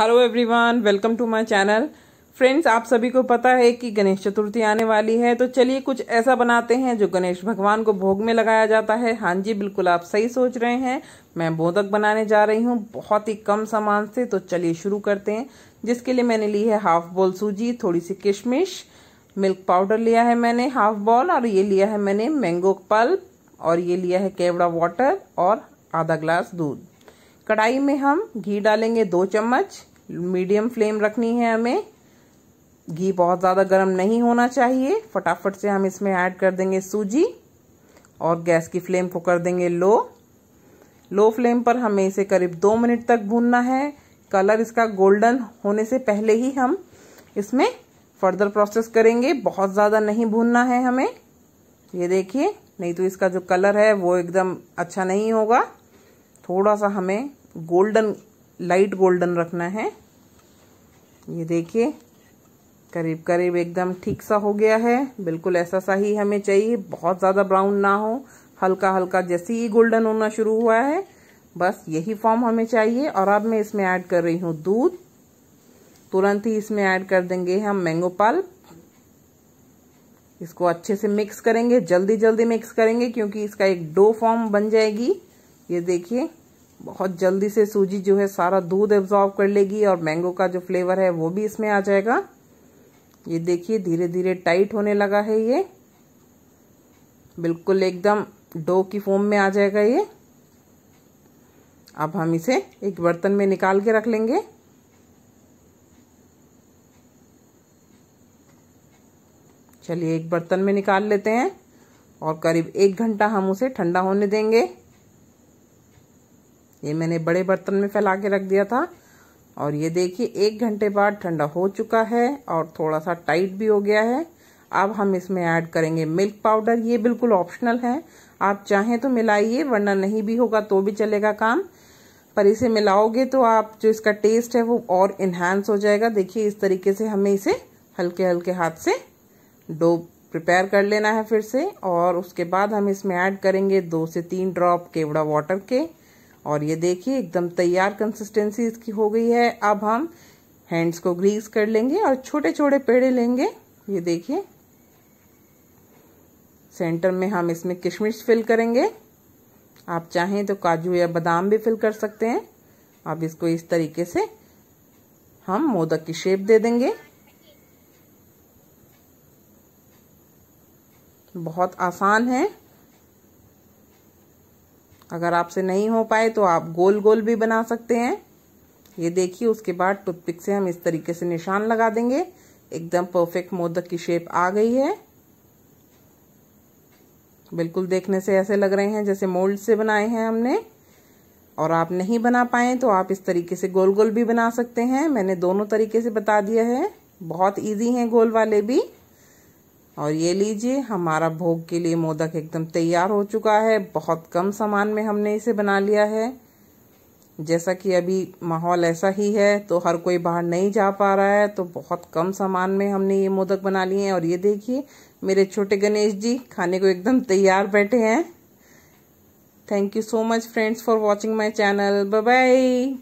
hello everyone welcome to my channel friends आप सभी को पता है कि गणेश चतुर्थी आने वाली है तो चलिए कुछ ऐसा बनाते हैं जो गणेश भगवान को भोग में लगाया जाता है हाँ जी बिल्कुल आप सही सोच रहे हैं मैं बोधक बनाने जा रही हूँ बहुत ही कम सामान से तो चलिए शुरू करते हैं जिसके लिए मैंने ली है हाफ बॉल सूजी थोड़ी सी किशमिश मिल्क पाउडर लिया है मैंने हाफ बॉल और ये लिया है मैंने मैंगो पल्प और ये लिया है केवड़ा वाटर और आधा ग्लास दूध कढ़ाई में हम घी डालेंगे दो चम्मच मीडियम फ्लेम रखनी है हमें घी बहुत ज़्यादा गर्म नहीं होना चाहिए फटाफट से हम इसमें ऐड कर देंगे सूजी और गैस की फ्लेम को कर देंगे लो लो फ्लेम पर हमें इसे करीब दो मिनट तक भूनना है कलर इसका गोल्डन होने से पहले ही हम इसमें फर्दर प्रोसेस करेंगे बहुत ज़्यादा नहीं भूनना है हमें ये देखिए नहीं तो इसका जो कलर है वो एकदम अच्छा नहीं होगा थोड़ा सा हमें गोल्डन लाइट गोल्डन रखना है ये देखिए करीब करीब एकदम ठीक सा हो गया है बिल्कुल ऐसा सा ही हमें चाहिए बहुत ज़्यादा ब्राउन ना हो हल्का हल्का जैसे ही गोल्डन होना शुरू हुआ है बस यही फॉर्म हमें चाहिए और अब मैं इसमें ऐड कर रही हूँ दूध तुरंत ही इसमें ऐड कर देंगे हम मैंगो पल्प इसको अच्छे से मिक्स करेंगे जल्दी जल्दी मिक्स करेंगे क्योंकि इसका एक डो फॉर्म बन जाएगी ये देखिए बहुत जल्दी से सूजी जो है सारा दूध एब्जॉर्ब कर लेगी और मैंगो का जो फ्लेवर है वो भी इसमें आ जाएगा ये देखिए धीरे धीरे टाइट होने लगा है ये बिल्कुल एकदम डो की फॉर्म में आ जाएगा ये अब हम इसे एक बर्तन में निकाल के रख लेंगे चलिए एक बर्तन में निकाल लेते हैं और करीब एक घंटा हम उसे ठंडा होने देंगे ये मैंने बड़े बर्तन में फैला के रख दिया था और ये देखिए एक घंटे बाद ठंडा हो चुका है और थोड़ा सा टाइट भी हो गया है अब हम इसमें ऐड करेंगे मिल्क पाउडर ये बिल्कुल ऑप्शनल है आप चाहें तो मिलाइए वरना नहीं भी होगा तो भी चलेगा काम पर इसे मिलाओगे तो आप जो इसका टेस्ट है वो और इन्हांस हो जाएगा देखिए इस तरीके से हमें इसे हल्के हल्के हाथ से डो प्रिपेयर कर लेना है फिर से और उसके बाद हम इसमें ऐड करेंगे दो से तीन ड्रॉप केवड़ा वाटर के और ये देखिए एकदम तैयार कंसिस्टेंसी इसकी हो गई है अब हम हैंड्स को ग्रीस कर लेंगे और छोटे छोटे पेड़े लेंगे ये देखिए सेंटर में हम इसमें किशमिश फिल करेंगे आप चाहें तो काजू या बादाम भी फिल कर सकते हैं अब इसको इस तरीके से हम मोदक की शेप दे देंगे बहुत आसान है अगर आपसे नहीं हो पाए तो आप गोल गोल भी बना सकते हैं ये देखिए उसके बाद टूथपिक से हम इस तरीके से निशान लगा देंगे एकदम परफेक्ट मोदक की शेप आ गई है बिल्कुल देखने से ऐसे लग रहे हैं जैसे मोल्ड से बनाए हैं हमने और आप नहीं बना पाए तो आप इस तरीके से गोल गोल भी बना सकते हैं मैंने दोनों तरीके से बता दिया है बहुत इजी हैं गोल वाले भी और ये लीजिए हमारा भोग के लिए मोदक एकदम तैयार हो चुका है बहुत कम सामान में हमने इसे बना लिया है जैसा कि अभी माहौल ऐसा ही है तो हर कोई बाहर नहीं जा पा रहा है तो बहुत कम सामान में हमने ये मोदक बना लिए हैं और ये देखिए मेरे छोटे गणेश जी खाने को एकदम तैयार बैठे हैं thank you so much friends for watching my channel bye